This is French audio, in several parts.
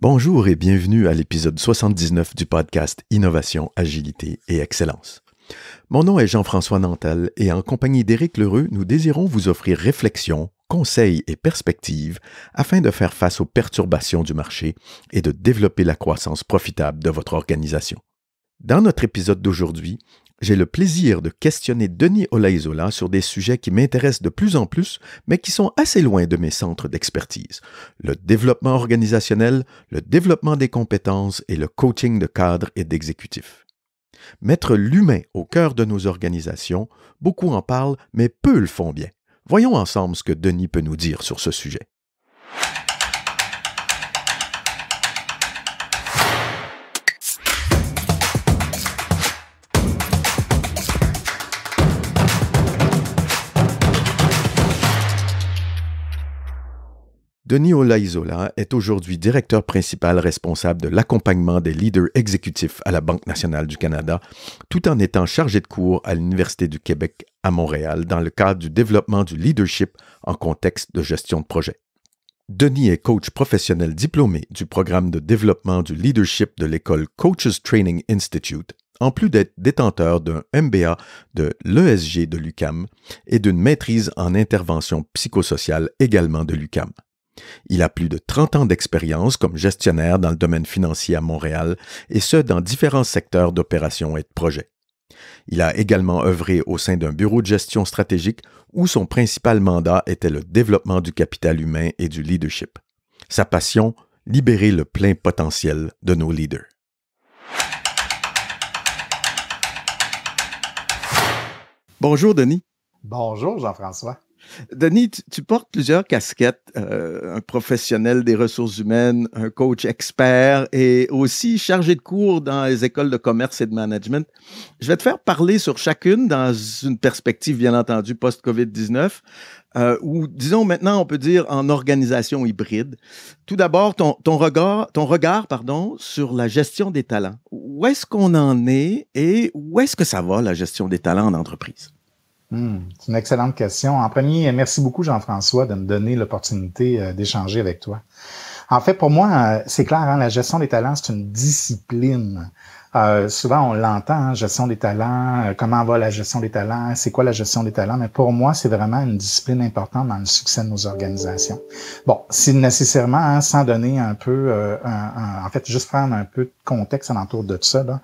Bonjour et bienvenue à l'épisode 79 du podcast Innovation, Agilité et Excellence. Mon nom est Jean-François Nantel et en compagnie d'Éric Lheureux, nous désirons vous offrir réflexions, conseils et perspectives afin de faire face aux perturbations du marché et de développer la croissance profitable de votre organisation. Dans notre épisode d'aujourd'hui, j'ai le plaisir de questionner Denis Olaizola sur des sujets qui m'intéressent de plus en plus, mais qui sont assez loin de mes centres d'expertise. Le développement organisationnel, le développement des compétences et le coaching de cadres et d'exécutifs. Mettre l'humain au cœur de nos organisations, beaucoup en parlent, mais peu le font bien. Voyons ensemble ce que Denis peut nous dire sur ce sujet. Denis Olaizola est aujourd'hui directeur principal responsable de l'accompagnement des leaders exécutifs à la Banque nationale du Canada, tout en étant chargé de cours à l'Université du Québec à Montréal dans le cadre du développement du leadership en contexte de gestion de projet. Denis est coach professionnel diplômé du programme de développement du leadership de l'école Coaches Training Institute, en plus d'être détenteur d'un MBA de l'ESG de l'UCAM et d'une maîtrise en intervention psychosociale également de l'UCAM. Il a plus de 30 ans d'expérience comme gestionnaire dans le domaine financier à Montréal, et ce, dans différents secteurs d'opérations et de projets. Il a également œuvré au sein d'un bureau de gestion stratégique où son principal mandat était le développement du capital humain et du leadership. Sa passion, libérer le plein potentiel de nos leaders. Bonjour Denis. Bonjour Jean-François. Denis, tu, portes plusieurs casquettes, euh, un professionnel des ressources humaines, un coach expert et aussi chargé de cours dans les écoles de commerce et de management. Je vais te faire parler sur chacune dans une perspective, bien entendu, post-COVID-19, euh, ou disons maintenant, on peut dire en organisation hybride. Tout d'abord, ton, regard, ton regard pardon, sur la gestion des talents. Où est-ce qu'on en est et où est-ce que ça va, la gestion des talents en entreprise? Hmm, c'est une excellente question. En premier, merci beaucoup, Jean-François, de me donner l'opportunité euh, d'échanger avec toi. En fait, pour moi, euh, c'est clair, hein, la gestion des talents, c'est une discipline. Euh, souvent, on l'entend, hein, gestion des talents, comment va la gestion des talents, c'est quoi la gestion des talents, mais pour moi, c'est vraiment une discipline importante dans le succès de nos organisations. Bon, c'est nécessairement, hein, sans donner un peu, en fait, juste prendre un peu de contexte alentour de ça, là,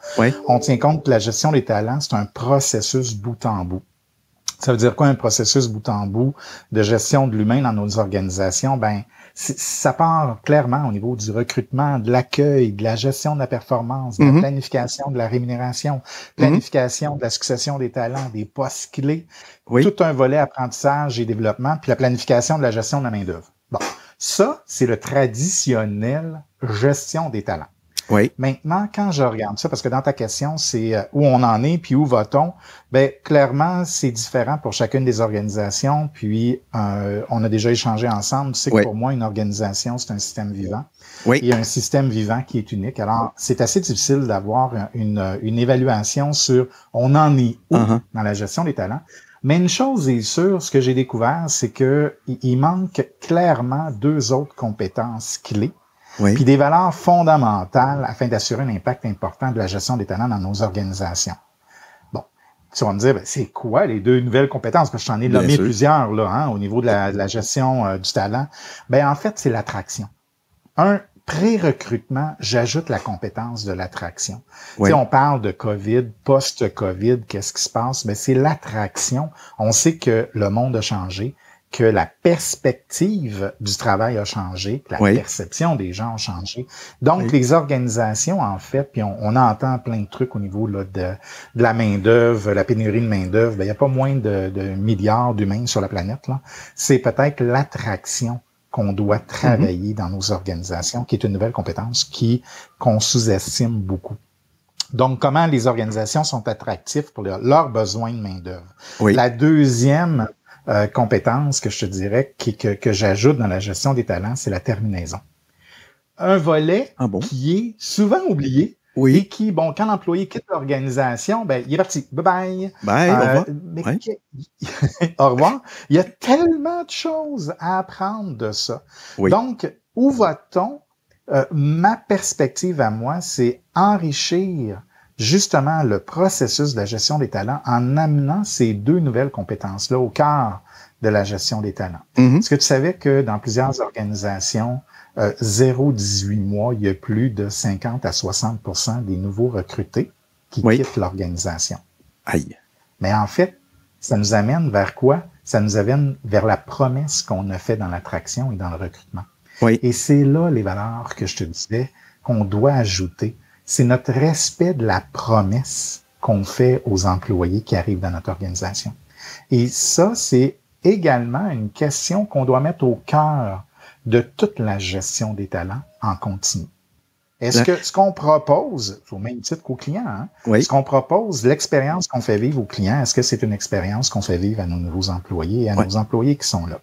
on tient compte que la gestion des talents, c'est un processus bout en bout. Ça veut dire quoi un processus bout en bout de gestion de l'humain dans nos organisations? Ben, ça part clairement au niveau du recrutement, de l'accueil, de la gestion de la performance, de la mhm. planification de la rémunération, planification de la succession des talents, des postes clés, tout un volet apprentissage et développement, puis la planification de la gestion de la main-d'œuvre. Bon, ça, c'est le traditionnel gestion des talents. Oui. Maintenant, quand je regarde ça, parce que dans ta question, c'est euh, où on en est, puis où va-t-on, ben clairement, c'est différent pour chacune des organisations. Puis, euh, on a déjà échangé ensemble. C'est que pour moi, une organisation, c'est un système vivant. Oui. a un système vivant qui est unique. Alors, c'est assez difficile d'avoir une, une, évaluation sur on en est où uh-huh. dans la gestion des talents. Mais une chose est sûre, ce que j'ai découvert, c'est que il manque clairement deux autres compétences clés oui. puis des valeurs fondamentales afin d'assurer un impact important de la gestion des talents dans nos organisations. Bon, tu vas me dire, ben, c'est quoi les deux nouvelles compétences? Parce que j'en ai nommé plusieurs là, hein, au niveau de la, gestion euh, du talent. Ben, en fait, c'est l'attraction. Un, pré-recrutement, j'ajoute la compétence de l'attraction. Si on parle de COVID, post-COVID, qu'est-ce qui se passe? Mais ben, c'est l'attraction. On sait que le monde a changé que la perspective du travail a changé, que la perception des gens a changé. Donc, les organisations, en fait, puis on, entend plein de trucs au niveau là, de, la main-d'œuvre, la pénurie de main-d'œuvre. Ben, il n'y a pas moins de, milliards d'humains sur la planète. Là. C'est peut-être l'attraction qu'on doit mm-hmm. travailler dans nos organisations, qui est une nouvelle compétence qui qu'on sous-estime beaucoup. Donc, comment les organisations sont attractives pour leurs besoins de main-d'œuvre. Oui. La deuxième euh, compétence que je te dirais qui, que, que j'ajoute dans la gestion des talents, c'est la terminaison. Un volet ah qui est souvent oublié, Et qui, bon, quand l'employé quitte l'organisation, ben, il est parti. Bye bye. Euh, au revoir. Il y a tellement de choses à apprendre de ça. Donc, où va-t-on? Euh, ma perspective à moi, c'est enrichir justement le processus de la gestion des talents en amenant ces deux nouvelles compétences-là au cœur de la gestion des talents. Mm-hmm. Parce ce que tu savais que dans plusieurs organisations, euh, 0-18 mois, il y a plus de 50 à 60 des nouveaux recrutés qui quittent l'organisation. Mais en fait, ça nous amène vers quoi? Ça nous amène vers la promesse qu'on a fait dans l'attraction et dans le recrutement. Et c'est là les valeurs que je te disais qu'on doit ajouter c'est notre respect de la promesse qu'on fait aux employés qui arrivent dans notre organisation. Et ça, c'est également une question qu'on doit mettre au cœur de toute la gestion des talents en continu. Est-ce que ce qu'on propose, au même titre qu'aux clients, hein, ce qu'on propose, l'expérience qu'on fait vivre aux clients, est-ce que c'est une expérience qu'on fait vivre à nos nouveaux employés et à nos employés qui sont là?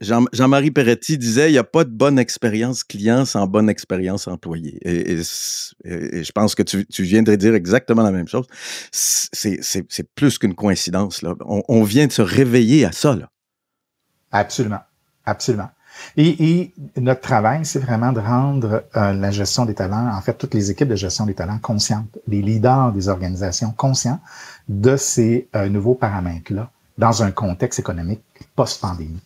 Jean-Marie Peretti disait il n'y a pas de bonne expérience client sans bonne expérience employée. Et, je pense que tu, viendrais dire exactement la même chose. C'est plus qu'une coïncidence. On, vient de se réveiller à ça. Absolument. Absolument. Et, notre travail, c'est vraiment de rendre euh, la gestion des talents, en fait, toutes les équipes de gestion des talents conscientes, les leaders des organisations conscients de ces euh, nouveaux paramètres-là dans un contexte économique post-pandémie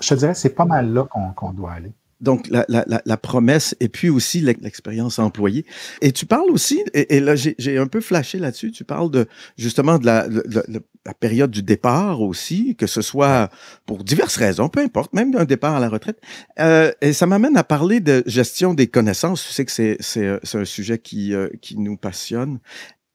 je te dirais, c'est pas mal là qu'on doit aller. Donc, la, la, la, promesse et puis aussi l'expérience employée. Et tu parles aussi, et, là, j'ai un peu flashé là-dessus, tu parles de justement de la, la, période du départ aussi, que ce soit pour diverses raisons, peu importe, même un départ à la retraite. Euh, et ça m'amène à parler de gestion des connaissances. Tu sais que c'est un sujet qui, euh, qui nous passionne.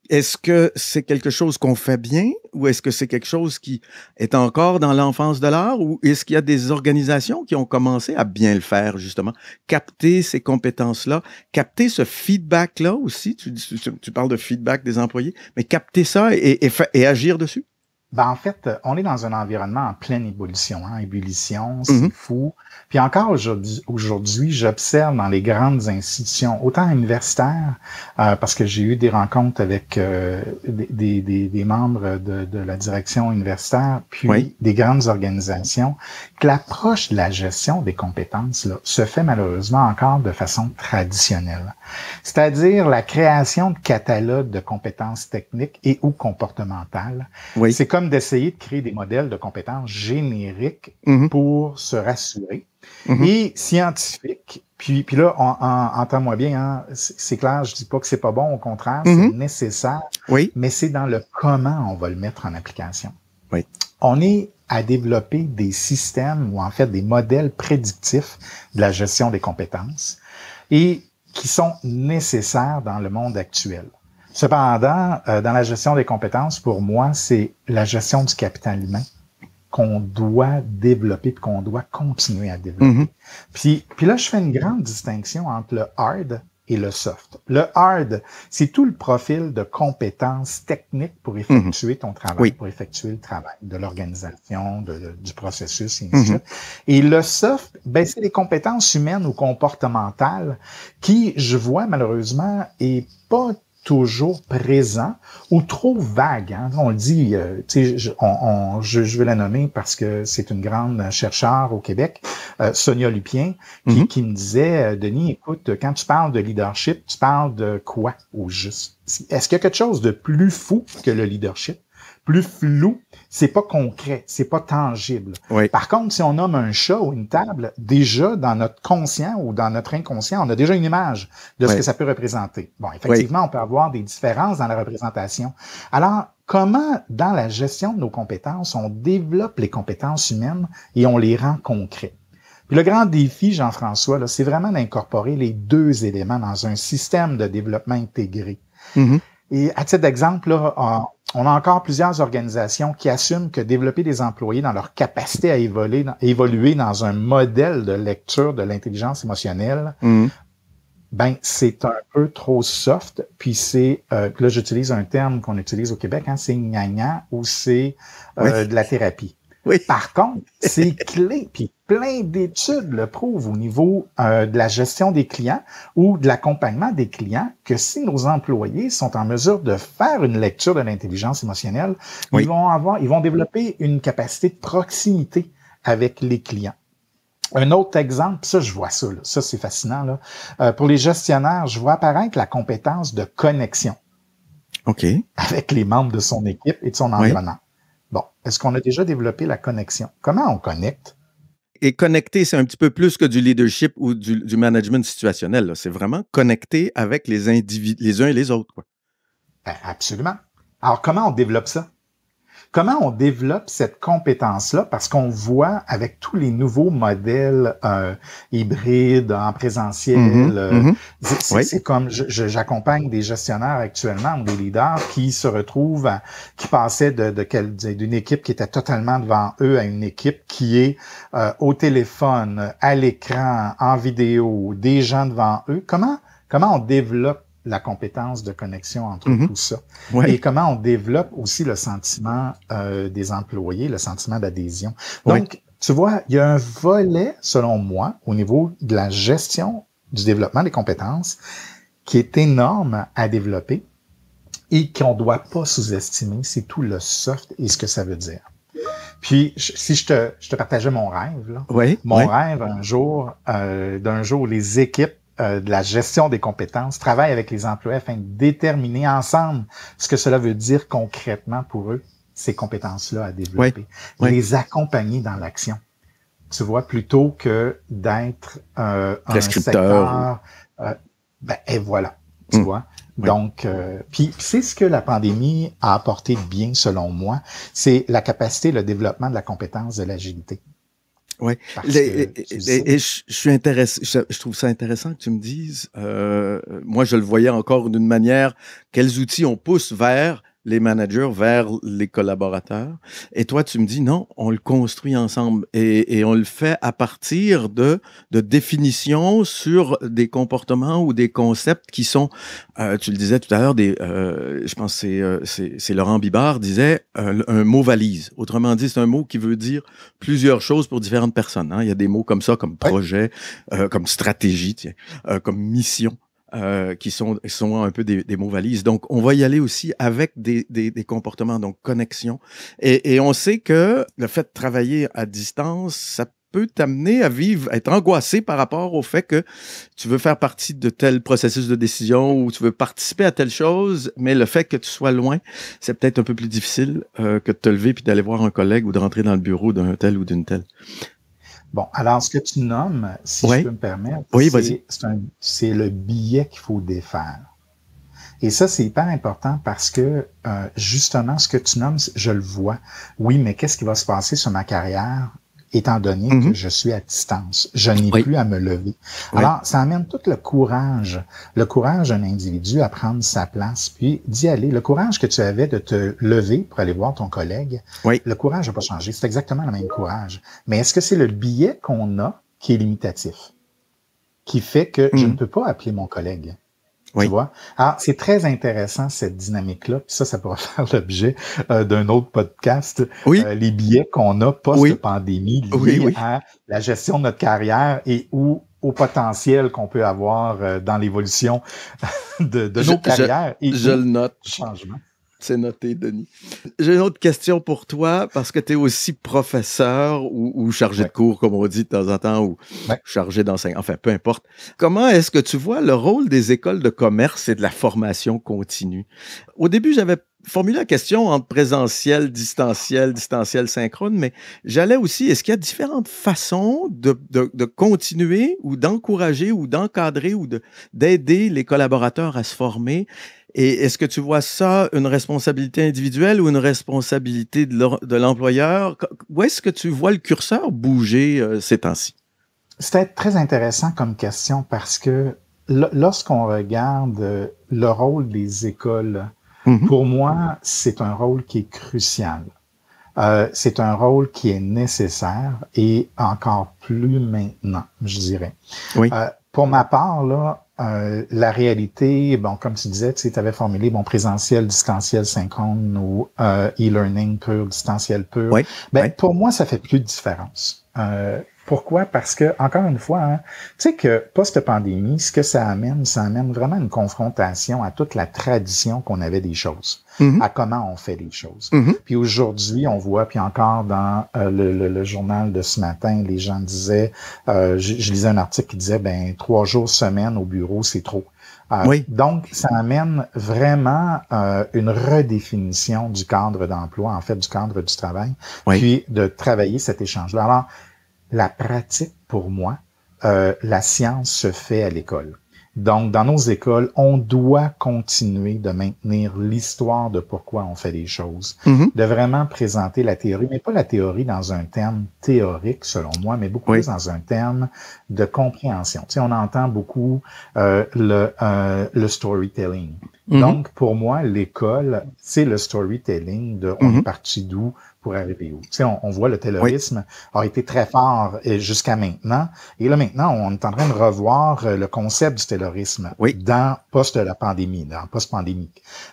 Est-ce que c'est quelque chose qu'on fait bien ou est-ce que c'est quelque chose qui est encore dans l'enfance de l'art ou est-ce qu'il y a des organisations qui ont commencé à bien le faire, justement, capter ces compétences-là, capter ce feedback-là aussi, tu, tu, parles de feedback des employés, mais capter ça et agir dessus? Ben, en fait, on est dans un environnement en pleine ébullition. Hein? Ébullition, c'est mhm. fou. Puis encore aujourd'hui, j'observe dans les grandes institutions, autant universitaires, euh, parce que j'ai eu des rencontres avec euh, des, des, des, membres de, de, la direction universitaire, puis des grandes organisations, que l'approche de la gestion des compétences là, se fait malheureusement encore de façon traditionnelle. C'est-à-dire la création de catalogues de compétences techniques et ou comportementales. Oui comme d'essayer de créer des modèles de compétences génériques mhm. pour se rassurer. Mhm. Et scientifique, puis, puis là, entends-moi bien, hein, c'est clair, je dis pas que c'est pas bon, au contraire, c'est mhm. nécessaire, oui. mais c'est dans le comment on va le mettre en application. Oui. On est à développer des systèmes ou en fait des modèles prédictifs de la gestion des compétences et qui sont nécessaires dans le monde actuel. Cependant, euh, dans la gestion des compétences, pour moi, c'est la gestion du capital humain qu'on doit développer qu'on doit continuer à développer. Mm-hmm. puis, là, je fais une grande distinction entre le hard et le soft. Le hard, c'est tout le profil de compétences techniques pour mm-hmm. effectuer ton travail, pour effectuer le travail de l'organisation, du processus, et ainsi mm-hmm. Et le soft, ben, c'est les compétences humaines ou comportementales qui, je vois malheureusement, est pas toujours présent ou trop vague. Hein? On le dit, euh, je, on, je, je, vais la nommer parce que c'est une grande chercheur au Québec, euh, Sonia Lupien, qui, mhm. qui me disait, euh, Denis, écoute, quand tu parles de leadership, tu parles de quoi au juste? Est-ce qu'il y a quelque chose de plus fou que le leadership? plus flou, c'est pas concret, c'est pas tangible. Oui. Par contre, si on nomme un chat ou une table, déjà dans notre conscient ou dans notre inconscient, on a déjà une image de ce que ça peut représenter. Bon, effectivement, on peut avoir des différences dans la représentation. Alors, comment dans la gestion de nos compétences, on développe les compétences humaines et on les rend concrets? Puis le grand défi, Jean-François, c'est vraiment d'incorporer les deux éléments dans un système de développement intégré. Mm-hmm. Et à titre d'exemple, on a encore plusieurs organisations qui assument que développer des employés dans leur capacité à évoluer, dans, un modèle de lecture de l'intelligence émotionnelle, mm. ben c'est un peu trop soft. Puis c'est, euh, là j'utilise un terme qu'on utilise au Québec, hein, c'est gnagnant » ou c'est euh, de la thérapie. Par contre, c'est clé, puis plein d'études le prouvent au niveau euh, de la gestion des clients ou de l'accompagnement des clients que si nos employés sont en mesure de faire une lecture de l'intelligence émotionnelle, ils vont avoir, ils vont développer une capacité de proximité avec les clients. Un autre exemple, ça je vois ça, ça c'est fascinant. Là. Euh, pour les gestionnaires, je vois apparaître la compétence de connexion. Avec les membres de son équipe et de son environnement. Bon, est-ce qu'on a déjà développé la connexion? Comment on connecte? Et connecter, c'est un petit peu plus que du leadership ou du, management situationnel. C'est vraiment connecter avec les, individus, les uns et les autres. Quoi. Ben, absolument. Alors, comment on développe ça? Comment on développe cette compétence-là? Parce qu'on voit avec tous les nouveaux modèles euh, hybrides, en présentiel, mm-hmm, euh, mm-hmm. c'est comme j'accompagne des gestionnaires actuellement des leaders qui se retrouvent, qui passaient de, d'une équipe qui était totalement devant eux à une équipe qui est euh, au téléphone, à l'écran, en vidéo, des gens devant eux. Comment comment on développe la compétence de connexion entre mhm. tout ça. Et comment on développe aussi le sentiment euh, des employés, le sentiment d'adhésion. Donc, tu vois, il y a un volet, selon moi, au niveau de la gestion du développement des compétences qui est énorme à développer et qu'on ne doit pas sous-estimer. C'est tout le soft et ce que ça veut dire. Puis, si je te, je te partageais mon rêve, là, mon rêve un jour, euh, d'un jour, les équipes euh, de la gestion des compétences, travaillent avec les employés afin de déterminer ensemble ce que cela veut dire concrètement pour eux, ces compétences-là à développer. Les accompagner dans l'action. Tu vois, plutôt que d'être euh, un secteur... Euh, ben, et voilà, tu mm. vois. Donc, puis c'est ce que la pandémie a apporté de bien, selon moi, c'est la capacité, le développement de la compétence de l'agilité. Oui. Et, je, suis intéressé, trouve ça intéressant que tu me dises. Euh, moi, je le voyais encore d'une manière. Quels outils on pousse vers les managers vers les collaborateurs. Et toi, tu me dis non, on le construit ensemble et, on le fait à partir de, de définitions sur des comportements ou des concepts qui sont, euh, tu le disais tout à l'heure, euh, je pense que c'est euh, Laurent Bibard disait un, mot valise. Autrement dit, c'est un mot qui veut dire plusieurs choses pour différentes personnes. Hein. Il y a des mots comme ça, comme projet, comme stratégie, comme mission. Euh, qui sont, sont un peu des, des, mots valises. Donc, on va y aller aussi avec des, des, comportements, donc connexion. Et, on sait que le fait de travailler à distance, ça peut t'amener à vivre, à être angoissé par rapport au fait que tu veux faire partie de tel processus de décision ou tu veux participer à telle chose, mais le fait que tu sois loin, c'est peut-être un peu plus difficile euh, que de te lever puis d'aller voir un collègue ou de rentrer dans le bureau d'un tel ou d'une telle. Bon, alors ce que tu nommes, si je peux me permettre, c'est le billet qu'il faut défaire. Et ça, c'est hyper important parce que euh, justement, ce que tu nommes, je le vois. Oui, mais qu'est-ce qui va se passer sur ma carrière étant donné mhm. que je suis à distance. Je n'ai plus à me lever. Alors, ça amène tout le courage, le courage d'un individu à prendre sa place, puis d'y aller. Le courage que tu avais de te lever pour aller voir ton collègue, oui. le courage n'a pas changé. C'est exactement le même courage. Mais est-ce que c'est le billet qu'on a qui est limitatif, qui fait que je mhm. ne peux pas appeler mon collègue? Tu vois? ah, c'est très intéressant, cette dynamique-là. ça, ça pourrait faire l'objet euh, d'un autre podcast. Oui. Euh, les billets qu'on a post-pandémie liés à la gestion de notre carrière et où au potentiel qu'on peut avoir euh, dans l'évolution de, nos carrières et je le note. Changement. C'est noté, Denis. J'ai une autre question pour toi, parce que tu es aussi professeur ou, chargé de cours, comme on dit de temps en temps, ou chargé d'enseignement, enfin, peu importe. Comment est-ce que tu vois le rôle des écoles de commerce et de la formation continue? Au début, j'avais formulé la question en présentiel, distanciel, distanciel, synchrone, mais j'allais aussi, est-ce qu'il y a différentes façons de, continuer ou d'encourager ou d'encadrer ou d'aider les collaborateurs à se former? Et est-ce que tu vois ça une responsabilité individuelle ou une responsabilité de l'employeur? Où est-ce que tu vois le curseur bouger euh, ces temps-ci? C'était très intéressant comme question parce que lorsqu'on regarde euh, le rôle des écoles Mm-hmm. Pour moi, c'est un rôle qui est crucial. Euh, c'est un rôle qui est nécessaire et encore plus maintenant, je dirais. Oui. Euh, pour ma part, là, euh, la réalité, bon, comme tu disais, tu avais formulé bon présentiel, distanciel, synchrone ou euh, e-learning pur, distanciel pur. Ben, oui. Pour moi, ça fait plus de différence. Euh, pourquoi? Parce que, encore une fois, hein, tu sais que post-pandémie, ce que ça amène, ça amène vraiment une confrontation à toute la tradition qu'on avait des choses, mhm. à comment on fait les choses. Mhm. Puis aujourd'hui, on voit, puis encore dans euh, le, journal de ce matin, les gens disaient, euh, je, lisais un article qui disait, ben trois jours semaine au bureau, c'est trop. Euh, donc, ça amène vraiment une redéfinition du cadre d'emploi, en fait, du cadre du travail, puis de travailler cet échange-là. Alors, la pratique, pour moi, euh, la science se fait à l'école. Donc, dans nos écoles, on doit continuer de maintenir l'histoire de pourquoi on fait les choses, mhm. de vraiment présenter la théorie, mais pas la théorie dans un terme théorique, selon moi, mais beaucoup plus dans un terme de compréhension. Tu sais, on entend beaucoup euh, le, euh, le storytelling. Mhm. Donc, pour moi, l'école, c'est le storytelling de on mhm. est parti d'où, arriver où. on, voit le terrorisme a été très fort euh, jusqu'à maintenant. Et là, maintenant, on est en train de revoir euh, le concept du terrorisme dans post la pandémie, dans post-pandémie.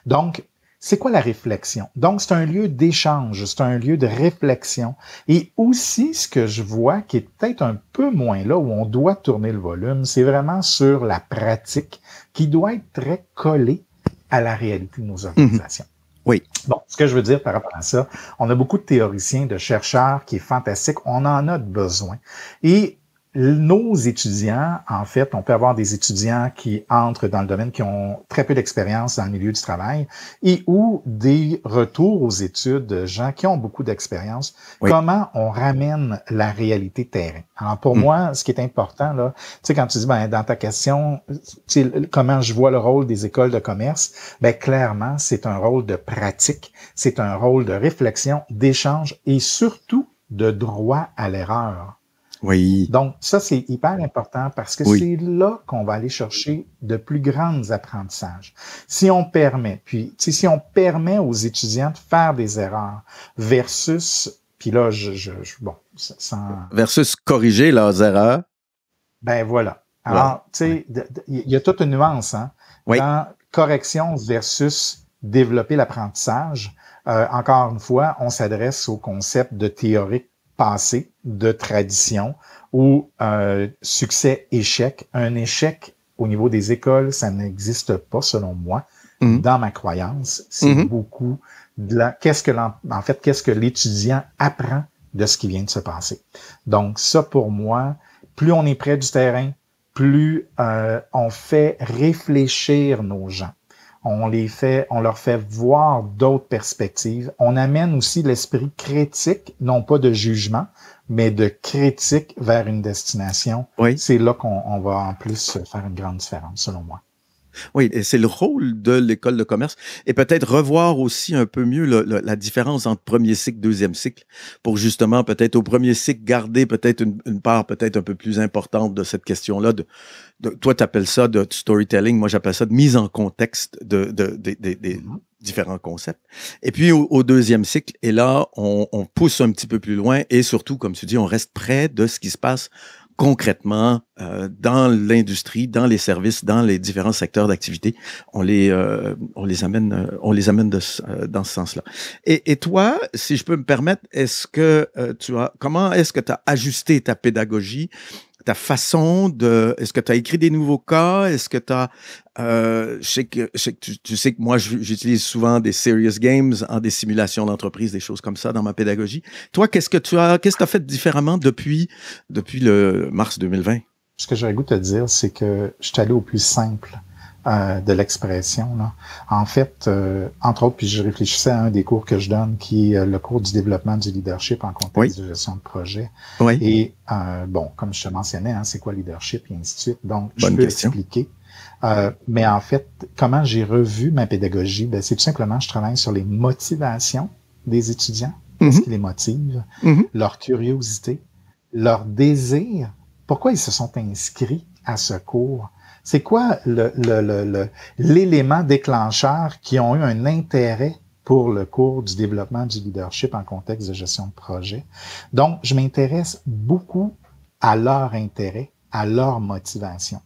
Donc, c'est quoi la réflexion? Donc, c'est un lieu d'échange, c'est un lieu de réflexion. Et aussi, ce que je vois qui est peut-être un peu moins là où on doit tourner le volume, c'est vraiment sur la pratique qui doit être très collée à la réalité de nos mhm. organisations. Oui. Bon, ce que je veux dire par rapport à ça, on a beaucoup de théoriciens, de chercheurs qui est fantastique. On en a besoin. Et nos étudiants, en fait, on peut avoir des étudiants qui entrent dans le domaine, qui ont très peu d'expérience dans le milieu du travail, et ou des retours aux études de gens qui ont beaucoup d'expérience. Comment on ramène la réalité terrain? Alors, pour hmm. moi, ce qui est important, là, tu sais, quand tu dis, ben, dans ta question, comment je vois le rôle des écoles de commerce, ben, clairement, c'est un rôle de pratique, c'est un rôle de réflexion, d'échange et surtout de droit à l'erreur. Oui. Donc, ça, c'est hyper important parce que c'est là qu'on va aller chercher de plus grandes apprentissages. Si on permet, puis, si on permet aux étudiants de faire des erreurs versus, puis là, je, je, bon, Versus corriger leurs erreurs. Ben voilà. Alors, tu sais, il y a toute une nuance, hein, dans correction versus développer l'apprentissage. Euh, encore une fois, on s'adresse au concept de théorique passé de tradition ou euh, succès-échec, un échec au niveau des écoles, ça n'existe pas selon moi. Mhm. Dans ma croyance, c'est mhm. beaucoup de la, qu'est-ce que en, fait qu'est-ce que l'étudiant apprend de ce qui vient de se passer. Donc ça pour moi, plus on est près du terrain, plus euh, on fait réfléchir nos gens on les fait, on leur fait voir d'autres perspectives. On amène aussi l'esprit critique, non pas de jugement, mais de critique vers une destination. Oui. C'est là qu'on va en plus faire une grande différence, selon moi. Oui, et c'est le rôle de l'école de commerce. Et peut-être revoir aussi un peu mieux la différence entre premier cycle, deuxième cycle, pour justement peut-être au premier cycle garder peut-être une, part peut-être un peu plus importante de cette question-là. De, toi, tu appelles ça de storytelling, moi j'appelle ça de mise en contexte de, de, mm-hmm. différents concepts. Et puis au, deuxième cycle, et là, on, on, pousse un petit peu plus loin et surtout, comme tu dis, on reste près de ce qui se passe concrètement euh, dans l'industrie, dans les services, dans les différents secteurs d'activité. On les euh, on les amène euh, on les amène dans ce sens-là. Et, et, toi, si je peux me permettre, est-ce que tu as comment est-ce que tu as ajusté ta pédagogie ta façon de. Est-ce que tu as écrit des nouveaux cas? Est-ce que, euh, je sais que, tu as. sais que moi, j'utilise souvent des serious games en des simulations d'entreprise, des choses comme ça dans ma pédagogie. Toi, qu'est-ce que tu as, qu'est-ce que as fait différemment depuis, depuis le mars 2020? Ce que j'aurais goût de te dire, c'est que je suis allé au plus simple. Euh, de l'expression. En fait, euh, entre autres, puis je réfléchissais à un des cours que je donne, qui est euh, le cours du développement du leadership en contexte de gestion de projet. Et bon, comme je te mentionnais, hein, c'est quoi leadership et ainsi de suite. Donc, je peux expliquer. mais en fait, comment j'ai revu ma pédagogie? Ben, c'est tout simplement, je travaille sur les motivations des étudiants, mhm. quest ce qui les motive, mhm. leur curiosité, leur désir, pourquoi ils se sont inscrits à ce cours, c'est quoi l'élément déclencheur qui ont eu un intérêt pour le cours du développement du leadership en contexte de gestion de projet. Donc, je m'intéresse beaucoup à leur intérêt, à leur motivation.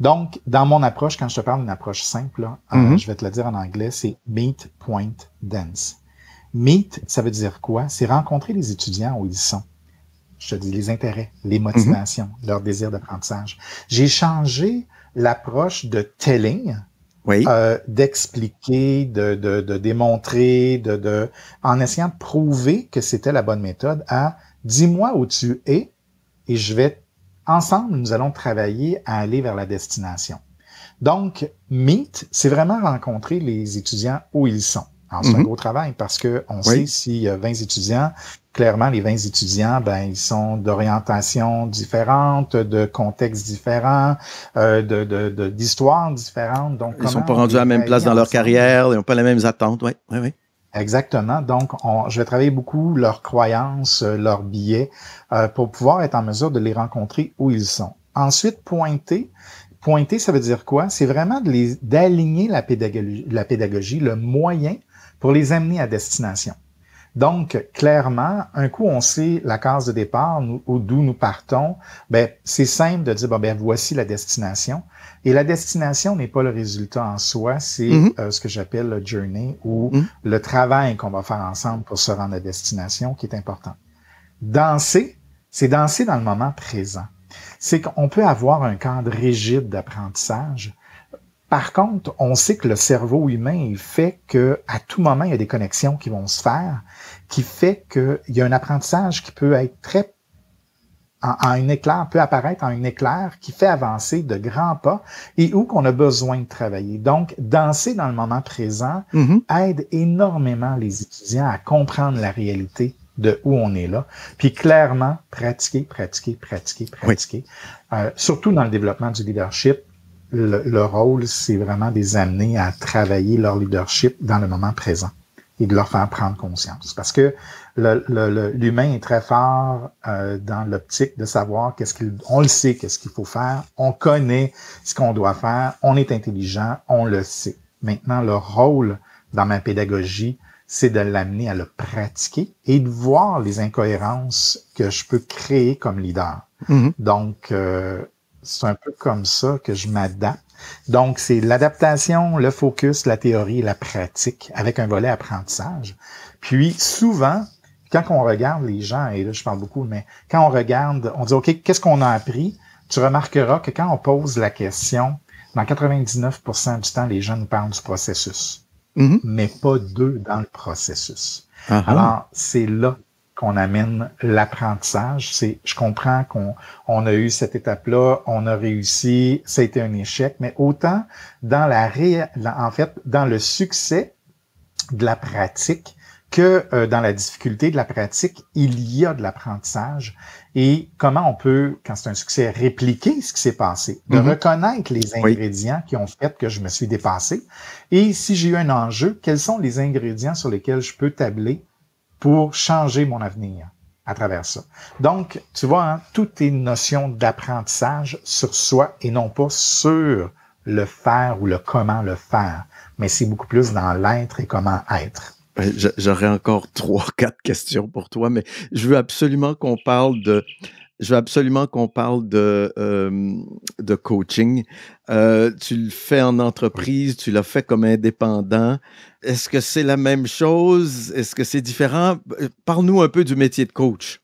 Donc, dans mon approche, quand je te parle d'une approche simple, euh, mm-hmm. je vais te le dire en anglais, c'est meet, point, dance. Meet, ça veut dire quoi? C'est rencontrer les étudiants où ils sont. Je te dis les intérêts, les mm-hmm. motivations, leur désir d'apprentissage. J'ai changé l'approche de telling, euh, d'expliquer, de, de, de, démontrer, de, de, en essayant de prouver que c'était la bonne méthode à dis-moi où tu es et je vais, ensemble, nous allons travailler à aller vers la destination. Donc, Meet, c'est vraiment rencontrer les étudiants où ils sont en ah, c'est un mhm. gros travail parce que on sait s'il y a 20 étudiants, clairement, les 20 étudiants, ben, ils sont d'orientation différente, de contexte différents, euh, de d'histoires de, différentes. Donc, ils sont pas rendus à la même place dans leur carrière, ils n'ont pas les mêmes attentes, oui, oui, Exactement. Donc, on, je vais travailler beaucoup leurs croyances, euh, leurs billets, euh, pour pouvoir être en mesure de les rencontrer où ils sont. Ensuite, pointer. Pointer, ça veut dire quoi? C'est vraiment d'aligner la pédagogie, la pédagogie, le moyen pour les amener à destination. Donc, clairement, un coup on sait la case de départ d'où nous partons, ben, c'est simple de dire, bon, ben, voici la destination. Et la destination n'est pas le résultat en soi, c'est mm-hmm. euh, ce que j'appelle le journey ou mm-hmm. le travail qu'on va faire ensemble pour se rendre à destination qui est important. Danser, c'est danser dans le moment présent. C'est qu'on peut avoir un cadre rigide d'apprentissage, par contre, on sait que le cerveau humain il fait que à tout moment il y a des connexions qui vont se faire, qui fait qu'il y a un apprentissage qui peut être très en, un éclair, peut apparaître en un éclair qui fait avancer de grands pas et où qu'on a besoin de travailler. Donc, danser dans le moment présent mm-hmm. aide énormément les étudiants à comprendre la réalité de où on est là. Puis clairement, pratiquer, pratiquer, pratiquer, pratiquer. Euh, surtout dans le développement du leadership, le, rôle, c'est vraiment de les amener à travailler leur leadership dans le moment présent et de leur faire prendre conscience. Parce que l'humain est très fort euh, dans l'optique de savoir qu'est-ce qu'il, le sait, qu'est-ce qu'il faut faire, on connaît ce qu'on doit faire, on est intelligent, on le sait. Maintenant, le rôle dans ma pédagogie, c'est de l'amener à le pratiquer et de voir les incohérences que je peux créer comme leader. Mm-hmm. Donc, euh, c'est un peu comme ça que je m'adapte. Donc, c'est l'adaptation, le focus, la théorie la pratique avec un volet apprentissage. Puis, souvent, quand on regarde les gens, et là, je parle beaucoup, mais quand on regarde, on dit, OK, qu'est-ce qu'on a appris? Tu remarqueras que quand on pose la question, dans 99% du temps, les gens nous parlent du processus, mm-hmm. mais pas d'eux dans le processus. Alors, c'est là on amène l'apprentissage. C'est, je comprends qu'on on a eu cette étape-là, on a réussi, ça a été un échec, mais autant dans la en fait, dans le succès de la pratique que euh, dans la difficulté de la pratique, il y a de l'apprentissage et comment on peut, quand c'est un succès, répliquer ce qui s'est passé, de mm-hmm. reconnaître les ingrédients qui ont fait que je me suis dépassé et si j'ai eu un enjeu, quels sont les ingrédients sur lesquels je peux tabler pour changer mon avenir à travers ça. Donc, tu vois, hein, toutes une notions d'apprentissage sur soi et non pas sur le faire ou le comment le faire, mais c'est beaucoup plus dans l'être et comment être. Ben, j'aurais encore trois, quatre questions pour toi, mais je veux absolument qu'on parle de je veux absolument qu'on parle de, euh, de coaching. Euh, tu le fais en entreprise, tu l'as fait comme indépendant. Est-ce que c'est la même chose? Est-ce que c'est différent? Parle-nous un peu du métier de coach.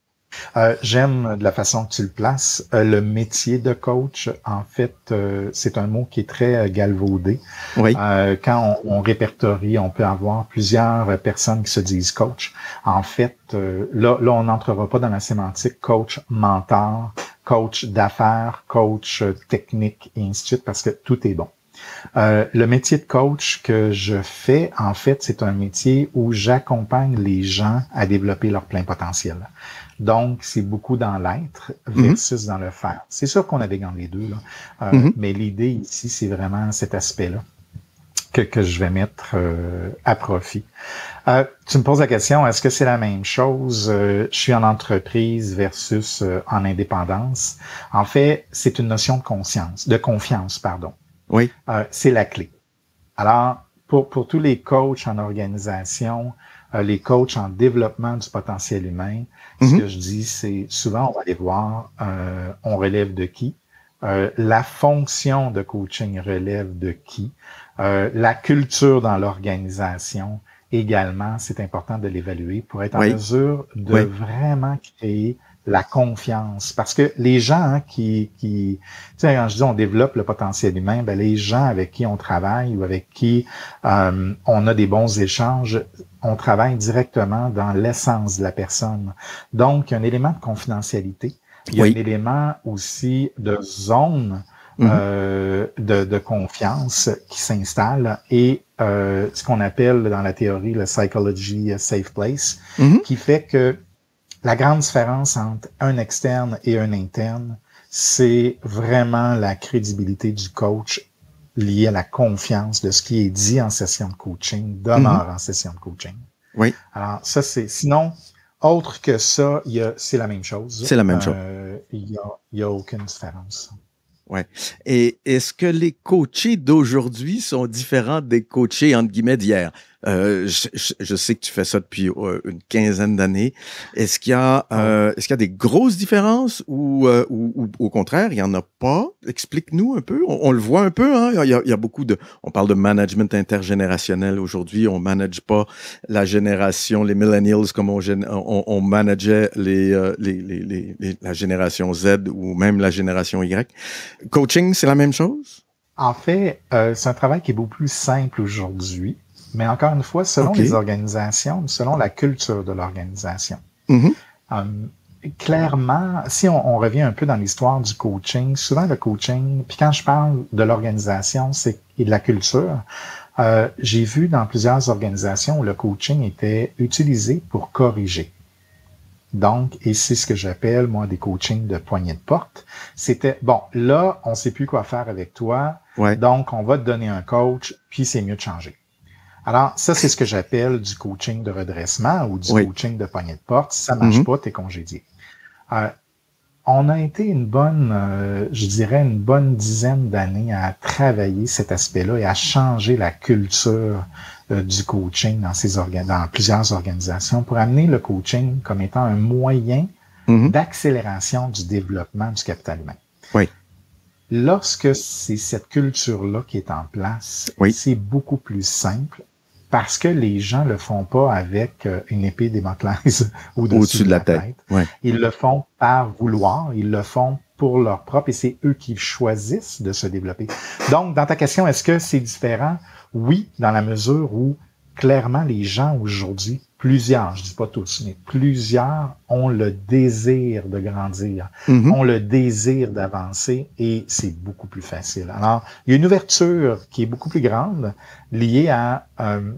Euh, j'aime de la façon que tu le places. Euh, le métier de coach, en fait, euh, c'est un mot qui est très galvaudé. Oui. quand on, répertorie, on peut avoir plusieurs personnes qui se disent coach. En fait, là, on n'entrera pas dans la sémantique coach, mentor, coach d'affaires, coach technique, et ainsi de suite, parce que tout est bon. Euh, le métier de coach que je fais, en fait, c'est un métier où j'accompagne les gens à développer leur plein potentiel. Donc, c'est beaucoup dans l'être mhm. versus dans le faire. C'est sûr qu'on a des dans les deux, euh, mhm. mais l'idée ici, c'est vraiment cet aspect-là que, je vais mettre euh, à profit. Euh, tu me poses la question, est-ce que c'est la même chose? je suis en entreprise versus en indépendance. En fait, c'est une notion de conscience, de confiance, pardon. Oui. c'est la clé. Alors, pour, pour tous les coachs en organisation, euh, les coachs en développement du potentiel humain. Ce mhm. que je dis, c'est souvent, on va aller voir, euh, on relève de qui? Euh, la fonction de coaching relève de qui? la culture dans l'organisation également, c'est important de l'évaluer pour être en mesure de vraiment créer la confiance. Parce que les gens hein, qui, qui tu sais, quand je dis on développe le potentiel humain, ben les gens avec qui on travaille ou avec qui on a des bons échanges, on travaille directement dans l'essence de la personne. Donc, un élément de confidentialité. Il y a un élément aussi de zone mhm. euh, de, confiance qui s'installe et euh, ce qu'on appelle dans la théorie la « psychology safe place, mhm. qui fait que la grande différence entre un externe et un interne, c'est vraiment la crédibilité du coach lié à la confiance de ce qui est dit en session de coaching demeure mhm. en session de coaching. Oui. Alors, ça, c'est. Sinon, autre que ça, c'est la même chose. C'est la même chose. Euh, il n'y a, a, aucune différence. Oui. Et est-ce que les coachés d'aujourd'hui sont différents des coachés, entre guillemets, d'hier? Euh, je, sais que tu fais ça depuis euh, une quinzaine d'années. Est-ce qu'il y a, ah euh, est-ce qu'il y a des grosses différences ou, ou, au contraire, il y en a pas Explique-nous un peu. On, le voit un peu. Hein? Il, y a, beaucoup de. On parle de management intergénérationnel aujourd'hui. On manage pas la génération, les millennials comme on, on, on manageait les, les, les, les, la génération Z ou même la génération Y. Coaching, c'est la même chose. En fait, c'est un travail qui est beaucoup plus simple aujourd'hui. Mais encore une fois, selon les organisations, selon la culture de l'organisation. Mhm. Hum, clairement, si on, revient un peu dans l'histoire du coaching, souvent le coaching, puis quand je parle de l'organisation et de la culture, euh, j'ai vu dans plusieurs organisations où le coaching était utilisé pour corriger. Donc, et c'est ce que j'appelle, moi, des coachings de poignée de porte. C'était, bon, là, on sait plus quoi faire avec toi. Donc, on va te donner un coach, puis c'est mieux de changer. Alors, ça, c'est ce que j'appelle du coaching de redressement ou du coaching de poignée de porte. Si ça marche mhm. pas, t'es congédié. Euh, on a été une bonne, euh, je dirais, une bonne dizaine d'années à travailler cet aspect-là et à changer la culture euh, du coaching dans, ces dans plusieurs organisations pour amener le coaching comme étant un moyen mhm. d'accélération du développement du capital humain. Oui. Lorsque c'est cette culture-là qui est en place, oui. c'est beaucoup plus simple parce que les gens le font pas avec euh, une épée démoclèse au-dessus de, la, tête. Ils le font par vouloir, ils le font pour leur propre et c'est eux qui choisissent de se développer. Donc, dans ta question, est-ce que c'est différent? Oui, dans la mesure où clairement, les gens aujourd'hui, plusieurs, je dis pas tous, mais plusieurs ont le désir de grandir, mhm. ont le désir d'avancer et c'est beaucoup plus facile. Alors, il y a une ouverture qui est beaucoup plus grande liée à euh,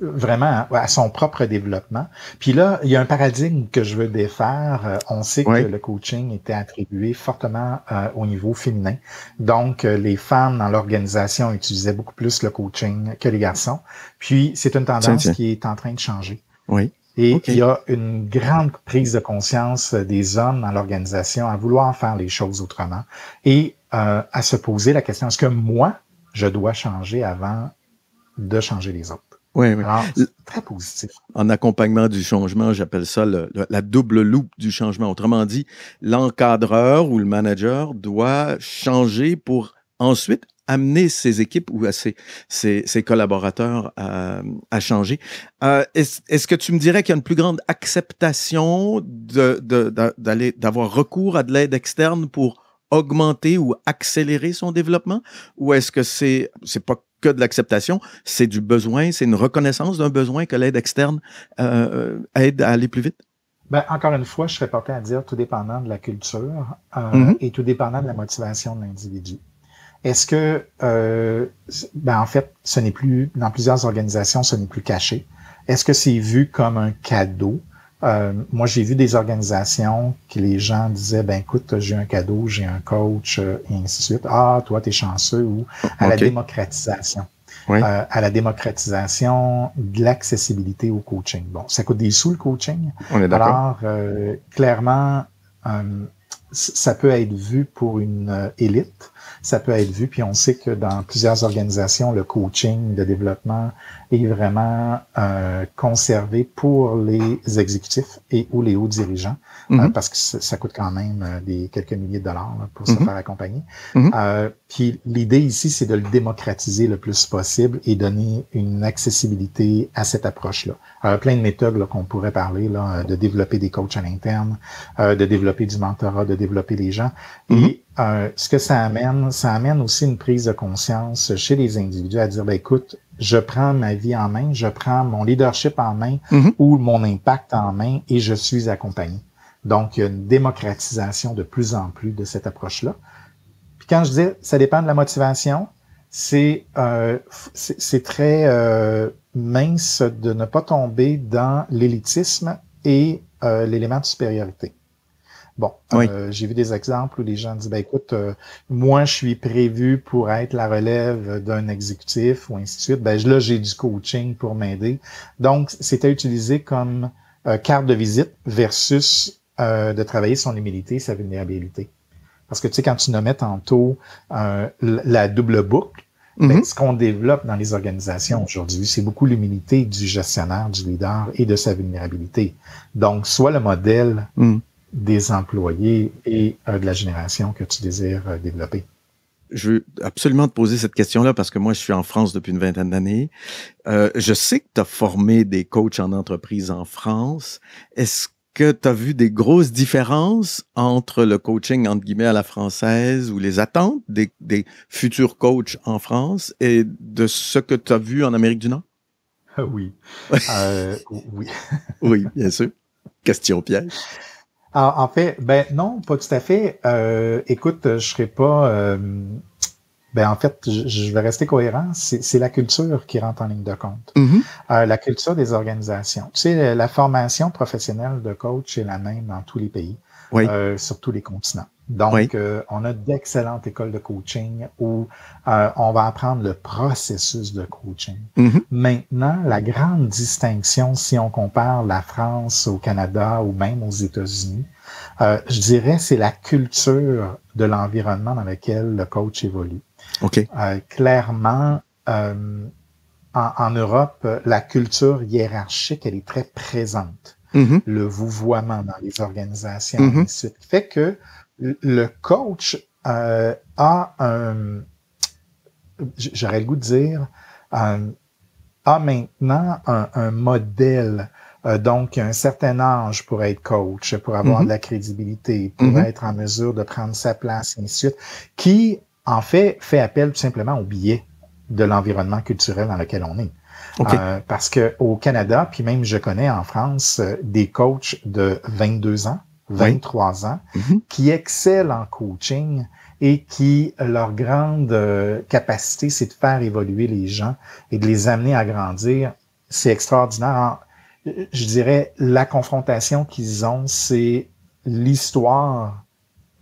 vraiment à son propre développement. Puis là, il y a un paradigme que je veux défaire. Euh, on sait que le coaching était attribué fortement euh, au niveau féminin. Donc, euh, les femmes dans l'organisation utilisaient beaucoup plus le coaching que les garçons. Puis, c'est une tendance qui est en train de changer. Oui. Et il y a une grande prise de conscience des hommes dans l'organisation à vouloir faire les choses autrement et à se poser la question, est-ce que moi, je dois changer avant de changer les autres? Oui, Très positif. En accompagnement du changement, j'appelle ça la double loupe du changement. Autrement dit, l'encadreur ou le manager doit changer pour ensuite amener ses équipes ou ses, collaborateurs à, changer. Euh, est-ce, que tu me dirais qu'il y a une plus grande acceptation de, d'avoir recours à de l'aide externe pour augmenter ou accélérer son développement ou est-ce que c'est c'est pas que de l'acceptation, c'est du besoin, c'est une reconnaissance d'un besoin que l'aide externe euh, euh, aide à aller plus vite? Ben, encore une fois, je serais porté à dire tout dépendant de la culture euh, mm-hmm. et tout dépendant de la motivation de l'individu. Est-ce que, ben, en fait, ce n'est plus, dans plusieurs organisations, ce n'est plus caché. Est-ce que c'est vu comme un cadeau euh, moi, j'ai vu des organisations que les gens disaient, ben écoute, j'ai un cadeau, j'ai un coach, euh, et ainsi de suite. Ah, toi, tu es chanceux ou à la démocratisation. Euh, à la démocratisation de l'accessibilité au coaching. Bon, ça coûte des sous le coaching. On est d'accord. Alors, clairement, ça peut être vu pour une élite ça peut être vu. Puis on sait que dans plusieurs organisations, le coaching de développement est vraiment euh, conservé pour les exécutifs et ou les hauts dirigeants, euh, mhm. parce que ça, coûte quand même euh, des quelques milliers de dollars pour se mhm. faire accompagner. Mhm. puis l'idée ici, c'est de le démocratiser le plus possible et donner une accessibilité à cette approche-là. plein de méthodes qu'on pourrait parler, là, de développer des coachs à l'interne, de développer du mentorat, de développer les gens. Euh, ce que ça amène, ça amène aussi une prise de conscience chez les individus à dire, ben, écoute, je prends ma vie en main, je prends mon leadership en main mhm. ou mon impact en main et je suis accompagné. Donc, il y a une démocratisation de plus en plus de cette approche-là. Puis quand je dis, ça dépend de la motivation, c'est euh, c'est très euh, mince de ne pas tomber dans l'élitisme et euh, l'élément de supériorité. Bon, euh, j'ai vu des exemples où des gens disent, ben écoute, euh, moi je suis prévu pour être la relève d'un exécutif ou ainsi de suite. Ben là j'ai du coaching pour m'aider. Donc c'était utilisé comme euh, carte de visite versus de travailler son humilité, sa vulnérabilité. Parce que tu sais quand tu nommais tantôt la double boucle, ben, mm-hmm. ce qu'on développe dans les organisations aujourd'hui, c'est beaucoup l'humilité du gestionnaire, du leader et de sa vulnérabilité. Donc, soit le modèle mm des employés et euh, de la génération que tu désires euh, développer? Je veux absolument te poser cette question-là parce que moi, je suis en France depuis une vingtaine d'années. Euh, je sais que tu as formé des coachs en entreprise en France. Est-ce que tu as vu des grosses différences entre le coaching, entre guillemets, à la française ou les attentes des, futurs coachs en France et de ce que tu as vu en Amérique du Nord? Ah oui. oui. oui, bien sûr. Question piège. Ah, en fait, ben non, pas tout à fait. Euh, écoute, je serai pas. Euh, ben en fait, je, vais rester cohérent. C'est la culture qui rentre en ligne de compte. Mm-hmm. Euh, la culture des organisations. Tu sais, la formation professionnelle de coach est la même dans tous les pays, euh, sur tous les continents. Donc, euh, on a d'excellentes écoles de coaching où euh, on va apprendre le processus de coaching. Mm-hmm. Maintenant, la grande distinction, si on compare la France au Canada ou même aux États-Unis, euh, je dirais c'est la culture de l'environnement dans lequel le coach évolue. Okay. clairement, en, Europe, la culture hiérarchique, elle est très présente. Mm-hmm. Le vouvoiement dans les organisations, mm-hmm. fait que le coach euh, a un, j'aurais le goût de dire, euh, a maintenant un, modèle. Euh, donc, un certain âge pour être coach, pour avoir de mm-hmm. la crédibilité, pour mm-hmm. être en mesure de prendre sa place, et suite, qui, en fait, fait appel tout simplement au biais de l'environnement culturel dans lequel on est. parce que au Canada, puis même je connais en France des coachs de 22 ans 23 ans, mhm. qui excellent en coaching et qui, euh, leur grande euh, capacité, c'est de faire évoluer les gens et de les amener à grandir. C'est extraordinaire. je dirais, la confrontation qu'ils ont, c'est l'histoire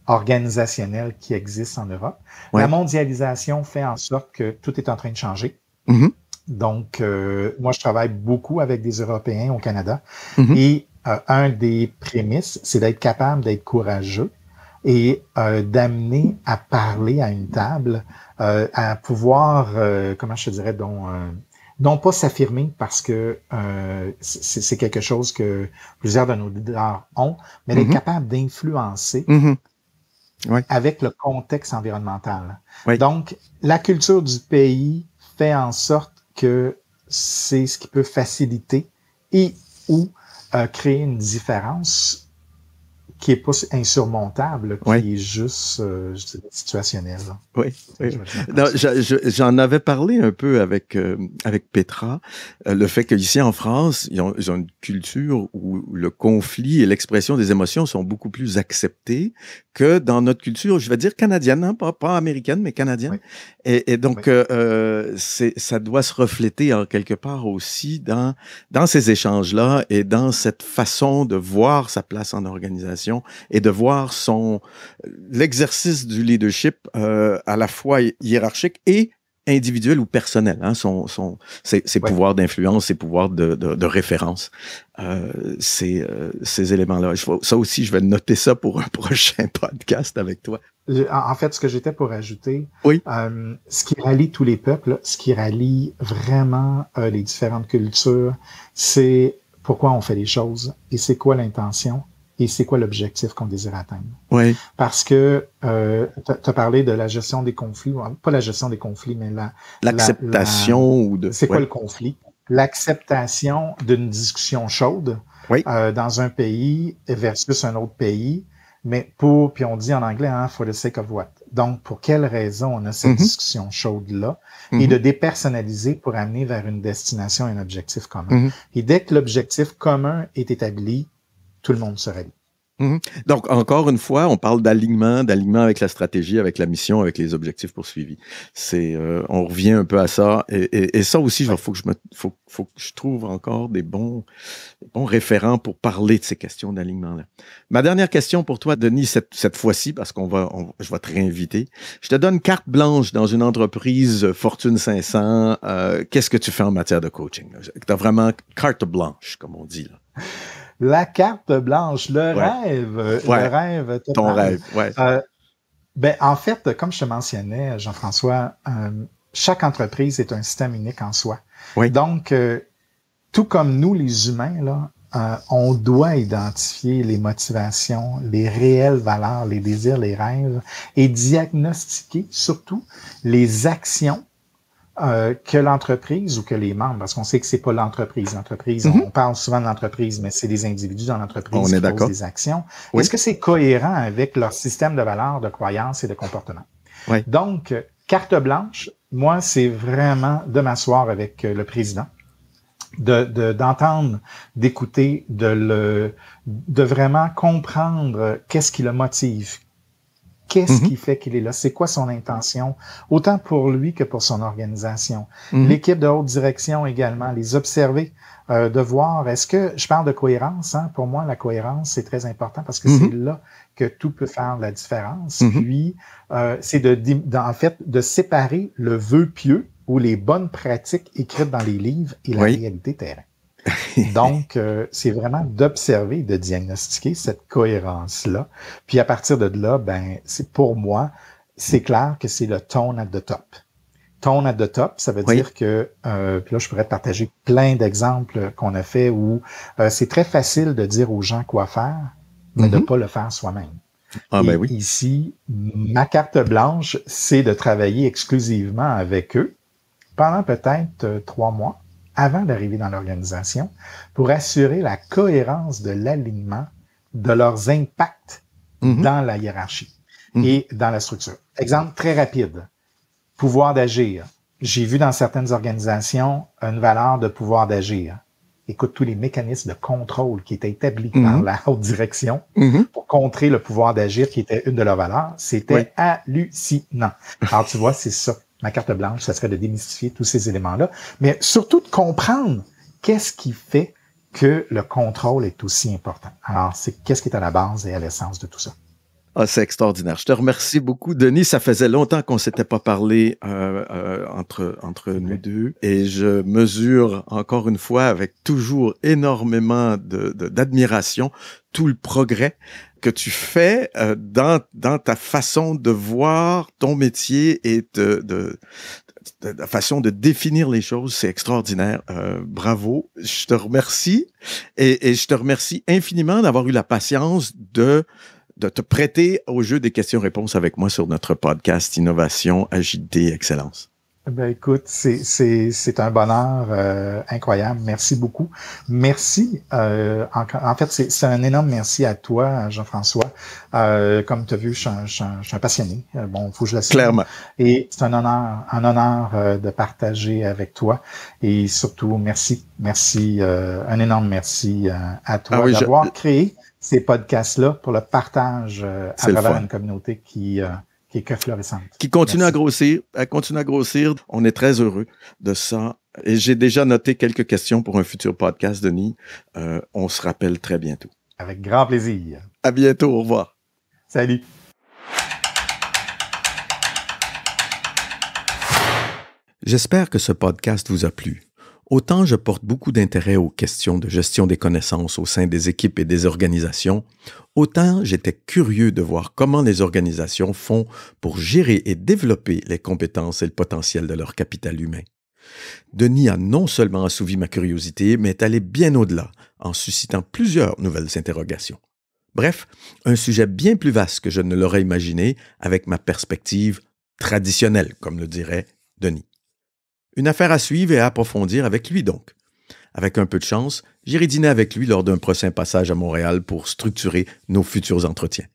organisationnelle qui existe en Europe. La mondialisation fait en sorte que tout est en train de changer. Mhm. Donc, euh, moi, je travaille beaucoup avec des Européens au Canada mhm. et un des prémices, c'est d'être capable d'être courageux et euh, d'amener à parler à une table, euh, à pouvoir, euh, comment je dirais, non pas s'affirmer parce que c'est quelque chose que plusieurs de nos leaders ont, mais d'être mm-hmm. capable d'influencer mm-hmm. avec le contexte environnemental. Donc, la culture du pays fait en sorte que c'est ce qui peut faciliter et ou créer une différence qui est pas insurmontable, qui est juste euh, situationnelle. Oui, j'en avais parlé un peu avec, euh, avec Petra, euh, le fait qu'ici en France, ils ont, ils ont, une culture où le conflit et l'expression des émotions sont beaucoup plus acceptées, que dans notre culture, je vais dire canadienne, hein, pas, pas, américaine, mais canadienne. Et, donc, euh, euh, ça doit se refléter en quelque part aussi dans, dans ces échanges-là et dans cette façon de voir sa place en organisation et de voir son euh, l'exercice du leadership à la fois hiérarchique et individuel ou personnel, hein, son, son, ses, pouvoirs d'influence, ses pouvoirs de, de, référence, euh, ces, euh, ces éléments-là. Ça aussi, je vais noter ça pour un prochain podcast avec toi. En fait, ce que j'étais pour ajouter, oui. Euh, ce qui rallie tous les peuples, ce qui rallie vraiment euh, les différentes cultures, c'est pourquoi on fait les choses et c'est quoi l'intention et c'est quoi l'objectif qu'on désire atteindre. Oui. Parce que euh, tu as parlé de la gestion des conflits, pas la gestion des conflits, mais la... L'acceptation ou de... C'est quoi le conflit? L'acceptation d'une discussion chaude euh, dans un pays versus un autre pays, mais pour, puis on dit en anglais, hein, for the sake of what? Donc, pour quelle raison on a cette mm-hmm. discussion chaude-là? Et mm-hmm. de dépersonnaliser pour amener vers une destination et un objectif commun. Mm-hmm. Et dès que l'objectif commun est établi, tout le monde serait mhm. Donc, encore une fois, on parle d'alignement, d'alignement avec la stratégie, avec la mission, avec les objectifs poursuivis. C'est, euh, on revient un peu à ça. Et, ça aussi, il faut que je faut, que je trouve encore des bons, bons référents pour parler de ces questions d'alignement-là. Ma dernière question pour toi, Denis, cette, fois-ci, parce qu'on va, je vais te réinviter. Je te donne carte blanche dans une entreprise Fortune 500. Euh, qu'est-ce que tu fais en matière de coaching? Tu as vraiment carte blanche, comme on dit. Là. la carte blanche, le rêve, euh, le rêve. Ton rêve, euh, ben, en fait, comme je te mentionnais, Jean-François, euh, chaque entreprise est un système unique en soi. Donc, tout comme nous, les humains, là, on doit identifier les motivations, les réelles valeurs, les désirs, les rêves et diagnostiquer surtout les actions euh, que l'entreprise ou que les membres, parce qu'on sait que c'est pas l'entreprise. L'entreprise, mhm. on parle souvent de l'entreprise, mais c'est des individus dans l'entreprise qui posent des actions. Est-ce que c'est cohérent avec leur système de valeurs, de croyances et de comportement? Donc, carte blanche, moi, c'est vraiment de m'asseoir avec euh, le président, d'entendre, d'écouter, de, le, de vraiment comprendre euh, qu'est-ce qui le motive, Qu'est-ce mhm. qui fait qu'il est là? C'est quoi son intention? Autant pour lui que pour son organisation. Mhm. L'équipe de haute direction également, les observer, euh, de voir, est-ce que, je parle de cohérence, hein, pour moi, la cohérence, c'est très important parce que c'est mhm. là que tout peut faire la différence. Puis, euh, c'est de, en fait, de séparer le vœu pieux ou les bonnes pratiques écrites dans les livres et la réalité terrain. Donc, euh, c'est vraiment d'observer, de diagnostiquer cette cohérence-là. Puis à partir de là, ben, c'est pour moi, c'est clair que c'est le tone at the top. Tone at the top, ça veut dire que, euh, puis là, je pourrais partager plein d'exemples qu'on a fait où euh, c'est très facile de dire aux gens quoi faire, mais de mhm. pas le faire soi-même. Ah, ben oui. Ici, ma carte blanche, c'est de travailler exclusivement avec eux pendant peut-être trois mois avant d'arriver dans l'organisation pour assurer la cohérence de l'alignement de leurs impacts mhm. dans la hiérarchie mhm. et dans la structure. Exemple très rapide, pouvoir d'agir. J'ai vu dans certaines organisations une valeur de pouvoir d'agir. Écoute tous les mécanismes de contrôle qui étaient établis mhm. par la haute direction pour contrer le pouvoir d'agir qui était une de leurs valeurs. C'était hallucinant. Alors tu vois, c'est ça ma carte blanche, ça serait de démystifier tous ces éléments-là, mais surtout de comprendre qu'est-ce qui fait que le contrôle est aussi important. Alors, c'est qu'est-ce qui est à la base et à l'essence de tout ça. Ah, c'est extraordinaire. Je te remercie beaucoup, Denis. Ça faisait longtemps qu'on s'était pas parlé euh, euh, entre entre nous deux, et je mesure encore une fois avec toujours énormément de d'admiration tout le progrès que tu fais euh, dans dans ta façon de voir ton métier et de de la façon de définir les choses, c'est extraordinaire. Euh, bravo. Je te remercie et, et, je te remercie infiniment d'avoir eu la patience de de te prêter au jeu des questions-réponses avec moi sur notre podcast Innovation, Agilité, Excellence. Eh ben écoute, c'est un bonheur euh, incroyable. Merci beaucoup. Merci. Euh, en, fait, c'est un énorme merci à toi, Jean-François. Euh, comme tu as vu, je suis un, passionné. Bon, faut que je le Clairement. Et c'est un honneur, un honneur de partager avec toi. Et surtout, merci. Merci. un énorme merci à toi ah d'avoir créé ces podcasts-là pour le partage euh, à travers une communauté euh, qui, est que florissante. Qui continue à grossir, Elle continue à grossir. On est très heureux de ça. Et j'ai déjà noté quelques questions pour un futur podcast, Denis. Euh, on se rappelle très bientôt. Avec grand plaisir. À bientôt. Au revoir. Salut. J'espère que ce podcast vous a plu. Autant je porte beaucoup d'intérêt aux questions de gestion des connaissances au sein des équipes et des organisations, autant j'étais curieux de voir comment les organisations font pour gérer et développer les compétences et le potentiel de leur capital humain. Denis a non seulement assouvi ma curiosité, mais est allé bien au-delà en suscitant plusieurs nouvelles interrogations. Bref, un sujet bien plus vaste que je ne l'aurais imaginé avec ma perspective traditionnelle, comme le dirait Denis. Une affaire à suivre et à approfondir avec lui donc. Avec un peu de chance, j'irai dîner avec lui lors d'un prochain passage à Montréal pour structurer nos futurs entretiens.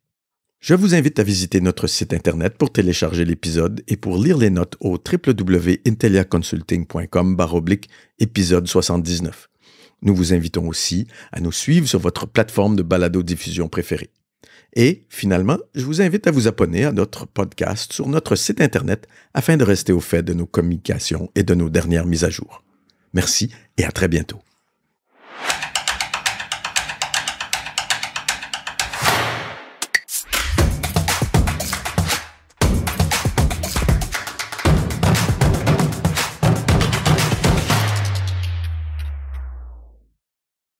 Je vous invite à visiter notre site Internet pour télécharger l'épisode et pour lire les notes au www.intelliaconsulting.com baroblique épisode 79. Nous vous invitons aussi à nous suivre sur votre plateforme de balado-diffusion préférée. Et finalement, je vous invite à vous abonner à notre podcast sur notre site Internet afin de rester au fait de nos communications et de nos dernières mises à jour. Merci et à très bientôt.